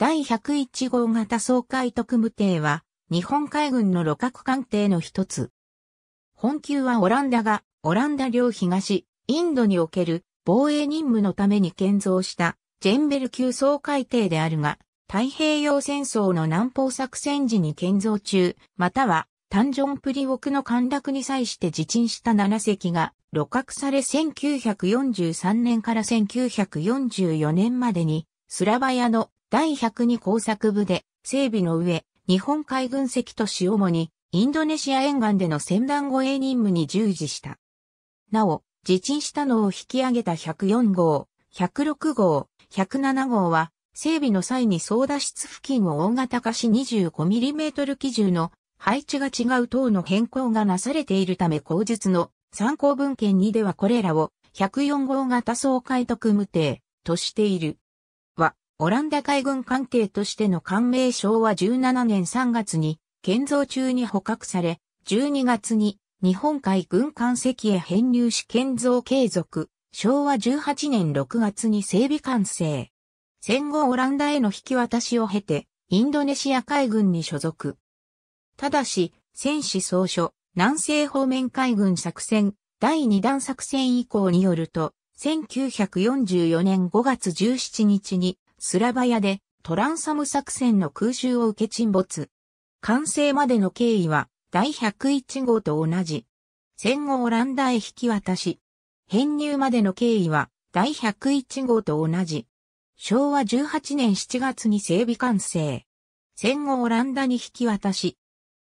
第101号型総海特務艇は、日本海軍の路角艦艇の一つ。本級はオランダが、オランダ領東、インドにおける防衛任務のために建造したジェンベル級総海艇であるが、太平洋戦争の南方作戦時に建造中、または単ジョンプリオクの陥落に際して自沈した7隻が露獲され1943年から1944年までにスラバヤの第102工作部で整備の上、日本海軍籍とし主にインドネシア沿岸での船団護衛任務に従事した。なお、自沈したのを引き上げた104号、106号、107号は、整備の際に操舵室付近を大型化し 25mm 基準の配置が違う等の変更がなされているため口述の参考文献2ではこれらを104号型総解読無定としている。オランダ海軍艦艇としての艦名昭和17年3月に建造中に捕獲され、12月に日本海軍艦籍へ編入し建造継続、昭和18年6月に整備完成。戦後オランダへの引き渡しを経て、インドネシア海軍に所属。ただし、戦士総書、南西方面海軍作戦、第2弾作戦以降によると、1944年5月17日にスラバヤでトランサム作戦の空襲を受け沈没。完成までの経緯は第101号と同じ。戦後オランダへ引き渡し。編入までの経緯は第101号と同じ。昭和18年7月に整備完成。戦後オランダに引き渡し。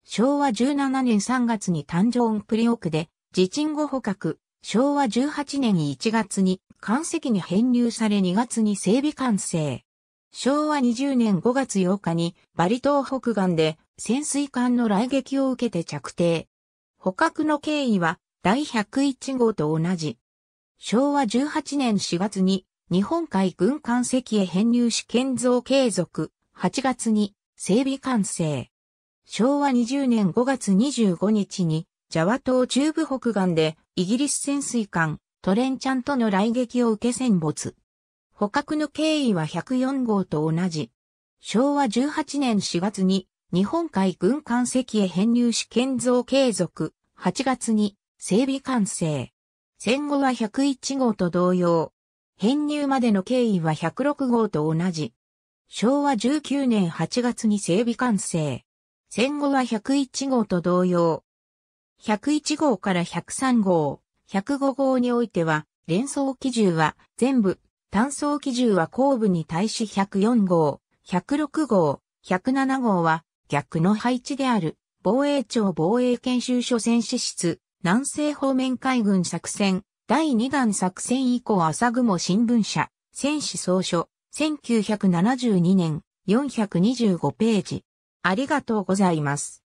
昭和17年3月に誕生プリオクで、自鎮後捕獲。昭和18年1月に艦籍に編入され2月に整備完成。昭和20年5月8日にバリ島北岸で潜水艦の来撃を受けて着底。捕獲の経緯は第101号と同じ。昭和18年4月に日本海軍艦籍へ編入し建造継続。8月に整備完成。昭和20年5月25日にジャワ島中部北岸でイギリス潜水艦トレンちゃんとの来撃を受け戦没。捕獲の経緯は104号と同じ。昭和18年4月に日本海軍艦籍へ編入し建造継続、8月に整備完成。戦後は101号と同様。編入までの経緯は106号と同じ。昭和19年8月に整備完成。戦後は101号と同様。101号から103号。105号においては、連想基準は全部、単装基準は後部に対し104号、106号、107号は逆の配置である、防衛庁防衛研修所戦士室、南西方面海軍作戦、第2弾作戦以降朝雲新聞社、戦士総書、1972年、425ページ。ありがとうございます。